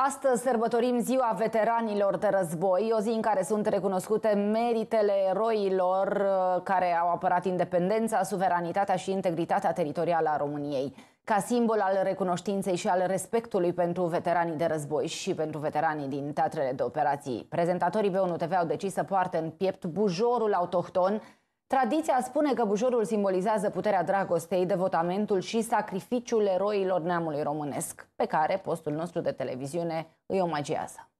Astăzi sărbătorim Ziua Veteranilor de Război, o zi în care sunt recunoscute meritele eroilor uh, care au apărat independența, suveranitatea și integritatea teritorială a României. Ca simbol al recunoștinței și al respectului pentru veteranii de război și pentru veteranii din teatrele de operații, prezentatorii B1 TV au decis să poarte în piept bujorul autohton Tradiția spune că bujorul simbolizează puterea dragostei, devotamentul și sacrificiul eroilor neamului românesc, pe care postul nostru de televiziune îi omagiază.